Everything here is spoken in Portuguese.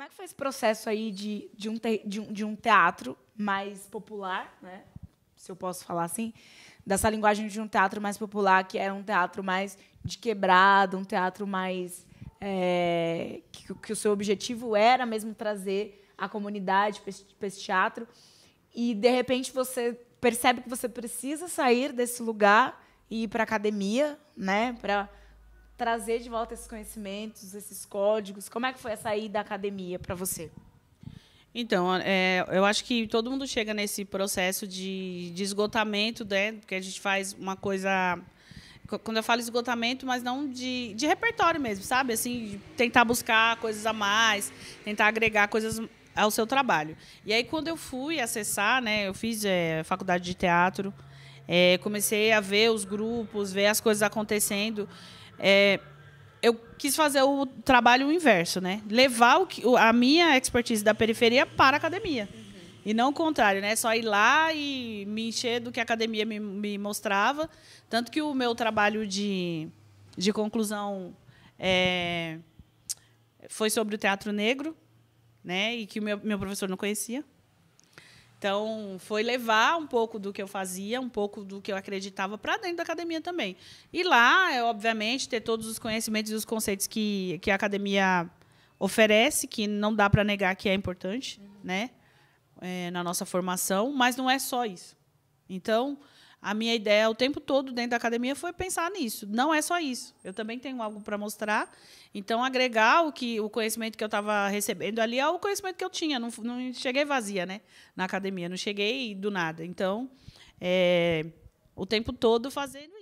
Como é que foi esse processo aí de, de, um, te, de, um, de um teatro mais popular, né? se eu posso falar assim, dessa linguagem de um teatro mais popular, que era é um teatro mais de quebrado, um teatro mais. É, que, que, o seu objetivo era mesmo trazer a comunidade para esse, teatro. E, de repente, você percebe que você precisa sair desse lugar e ir para a academia, né? Para trazer de volta esses conhecimentos, esses códigos? Como é que foi essa saída da academia para você? Então, é, eu acho que todo mundo chega nesse processo de, de esgotamento, né? Porque a gente faz uma coisa quando eu falo esgotamento, mas não de, de repertório mesmo, sabe? Assim, tentar buscar coisas a mais, tentar agregar coisas ao seu trabalho. E aí, quando eu fui acessar, né, eu fiz é, faculdade de teatro, é, comecei a ver os grupos, ver as coisas acontecendo. É, eu quis fazer o trabalho inverso, né? Levar o, a minha expertise da periferia para a academia. Uhum. E não o contrário, né? Só ir lá e me encher do que a academia me, me mostrava. Tanto que o meu trabalho de, de conclusão é, foi sobre o teatro negro, né? E que o meu, meu professor não conhecia. Então, foi levar um pouco do que eu fazia, um pouco do que eu acreditava para dentro da academia também. E lá, é, obviamente, ter todos os conhecimentos e os conceitos que, que a academia oferece, que não dá para negar que é importante, uhum. né? É, na nossa formação, mas não é só isso. Então, a minha ideia o tempo todo dentro da academia foi pensar nisso. Não é só isso. Eu também tenho algo para mostrar. Então, agregar o, que, o conhecimento que eu estava recebendo ali ao é conhecimento que eu tinha. Não, não cheguei vazia né, na academia, não cheguei do nada. Então, é, o tempo todo fazendo